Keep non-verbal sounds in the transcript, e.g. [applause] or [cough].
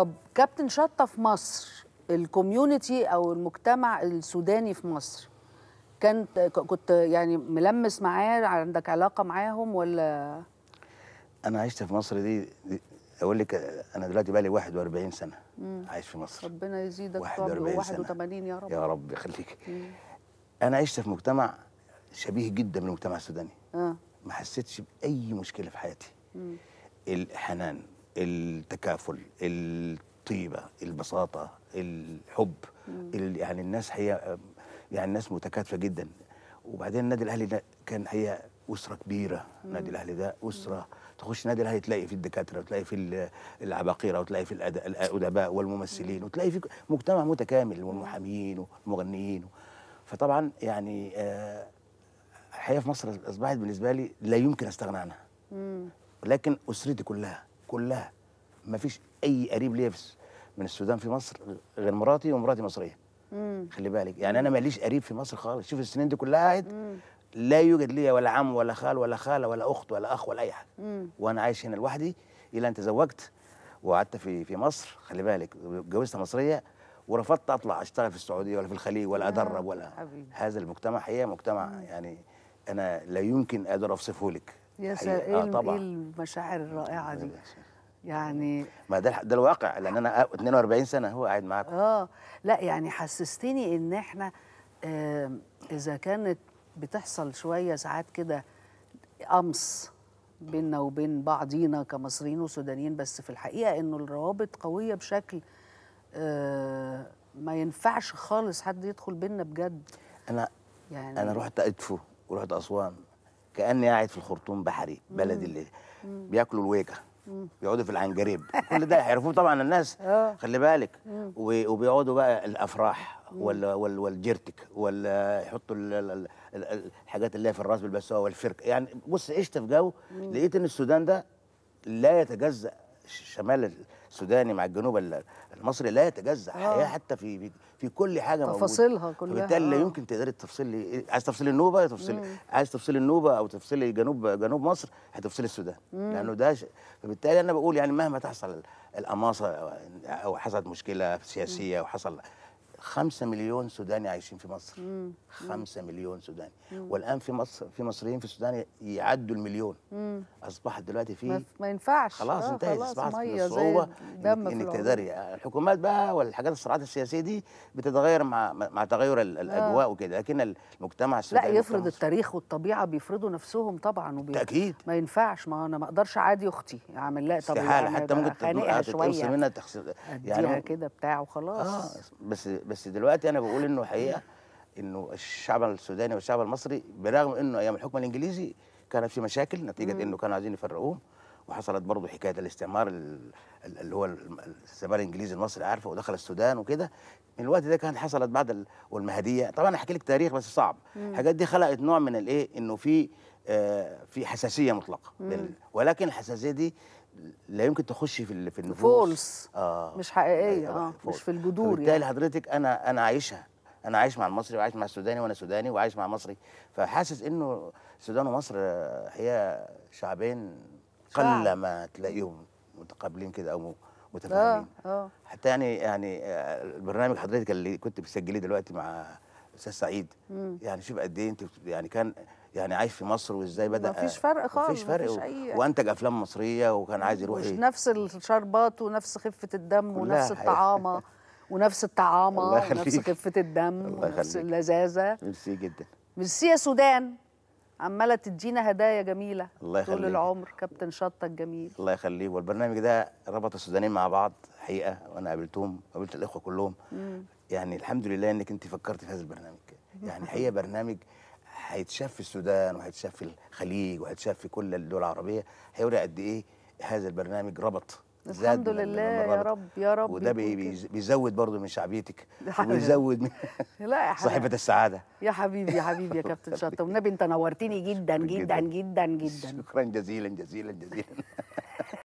طب كابتن شطه في مصر الكوميونتي او المجتمع السوداني في مصر كنت كنت يعني ملمس معاه عندك علاقه معاهم ولا انا عشت في مصر دي, دي اقول لك انا دلوقتي بقى لي 41 سنه مم. عايش في مصر ربنا يزيدك طول 81 يا رب يا رب يخليك انا عشت في مجتمع شبيه جدا بالمجتمع السوداني آه. ما حسيتش باي مشكله في حياتي مم. الحنان التكافل الطيبه البساطه الحب يعني الناس هي يعني الناس متكاتفه جدا وبعدين النادي الاهلي ده كان هي اسره كبيره النادي الاهلي ده اسره تخش نادي الاهلي تلاقي في الدكاتره وتلاقي في العباقره وتلاقي في الادباء والممثلين وتلاقي في مجتمع متكامل والمحامين والمغنيين فطبعا يعني آه، الحياه في مصر اصبحت بالنسبه لي لا يمكن استغنى عنها لكن اسرتي كلها كلها ما فيش اي قريب ليا من السودان في مصر غير مراتي ومراتي مصريه مم. خلي بالك يعني انا ماليش قريب في مصر خالص شوف السنين دي كلها قاعد لا يوجد لي ولا عم ولا خال ولا خاله ولا اخت ولا اخ ولا اي حاجه وانا عايش هنا لوحدي الى ان تزوجت وقعدت في في مصر خلي بالك اتجوزت مصريه ورفضت اطلع اشتغل في السعوديه ولا في الخليج ولا ادرب ولا حبيب. هذا المجتمع حقيقه مجتمع يعني انا لا يمكن اقدر اوصفه لك يا سلام آه إيه, ايه المشاعر الرائعه دي يعني ما ده ده الواقع لان انا 42 سنه هو قاعد معاكم اه لا يعني حسستني ان احنا آه اذا كانت بتحصل شويه ساعات كده قمص بيننا وبين بعضينا كمصريين وسودانيين بس في الحقيقه انه الروابط قويه بشكل آه ما ينفعش خالص حد يدخل بينا بجد انا يعني انا رحت ادفو ورحت اسوان كاني قاعد في الخرطوم بحري بلدي اللي بياكلوا الويكه بيقعدوا في العنجريب كل ده هيعرفوه طبعا الناس [laughs] آه. خلي بالك وبيقعدوا بقى الافراح وال وال والجيرتك ولا يحطوا الحاجات اللي هي في الراس بالبسوه والفرك يعني بص عشت في جو لقيت ان السودان ده لا يتجزأ الشمال السوداني مع الجنوب المصري لا يتجزأ آه. حياه حتى في في كل حاجه موجوده تفاصيلها كلها فبالتالي لا آه. يمكن تقدري تفصلي إيه، عايز تفصلي النوبه تفصلي عايز تفصلي النوبه او تفصلي جنوب جنوب مصر هتفصلي السودان مم. لانه ده فبالتالي انا بقول يعني مهما تحصل القماصه او حصلت مشكله سياسيه وحصل 5 مليون سوداني عايشين في مصر 5 مليون سوداني مم. والان في مصر في مصريين في السودان يعدوا المليون مم. اصبحت دلوقتي في ما ينفعش خلاص آه، انتهت اصبحت في الصعوبه انك تقدري الحكومات بقى والحاجات الصراعات السياسيه دي بتتغير مع مع تغير آه. الاجواء آه. وكده لكن المجتمع السوداني لا يفرض التاريخ والطبيعه بيفرضوا نفسهم طبعا وبي... تاكيد ما ينفعش ما انا ما اقدرش عادي اختي اعمل لها استحالة يعني حتى ممكن تخانقها شويه منها تخسر يعني كده بتاع وخلاص اه بس بس دلوقتي انا بقول انه حقيقه انه الشعب السوداني والشعب المصري برغم انه ايام الحكم الانجليزي كان في مشاكل نتيجه انه كانوا عايزين يفرقوهم وحصلت برضه حكايه الاستعمار اللي هو الاستعمار الانجليزي المصري عارفه ودخل السودان وكده من الوقت ده كانت حصلت بعد والمهديه طبعا احكي لك تاريخ بس صعب الحاجات دي خلقت نوع من الايه انه في آه في حساسيه مطلقه ولكن الحساسيه دي لا يمكن تخش في في النفوس فولس آه. مش حقيقيه اه فولس. مش في الجذور وبالتالي يعني. حضرتك انا انا عايشها انا عايش مع المصري وعايش مع السوداني وانا سوداني وعايش مع مصري فحاسس انه السودان ومصر هي شعبين قل ما تلاقيهم متقابلين كده او متفاهمين آه. آه. حتى يعني يعني آه، البرنامج حضرتك اللي كنت بتسجليه دلوقتي مع استاذ سعيد مم. يعني شوف قد ايه انت يعني كان يعني عايش في مصر وازاي بدا مفيش فرق خالص مفيش فرق مفيش أي... وانتج افلام مصريه وكان عايز يروح ايه نفس الشربات ونفس خفه الدم [laughs] ونفس الطعامه ونفس الطعامه ونفس خفه الدم ونفس اللذاذه ميرسي جدا ميرسي يا سودان عماله تدينا هدايا جميله الله يخليك طول العمر كابتن شطه الجميل الله يخليه والبرنامج ده ربط السودانيين مع بعض حقيقه وانا قابلتهم قابلت الاخوه كلهم مم. يعني الحمد لله انك انت فكرتي في هذا البرنامج يعني [laughs] حقيقه برنامج هيتشاف في السودان وهيتشاف في الخليج وهيتشاف في كل الدول العربيه هيوري قد ايه هذا البرنامج ربط الحمد لله يا رب يا رب وده بيزود برضه من شعبيتك [laughs] وبيزود من [laughs] لا يا [laughs] حبيبي صاحبة السعادة يا حبيبي يا حبيبي يا كابتن شطة والنبي انت نورتني جدا جدا جدا جدا شكرا جزيلا جزيلا جزيلا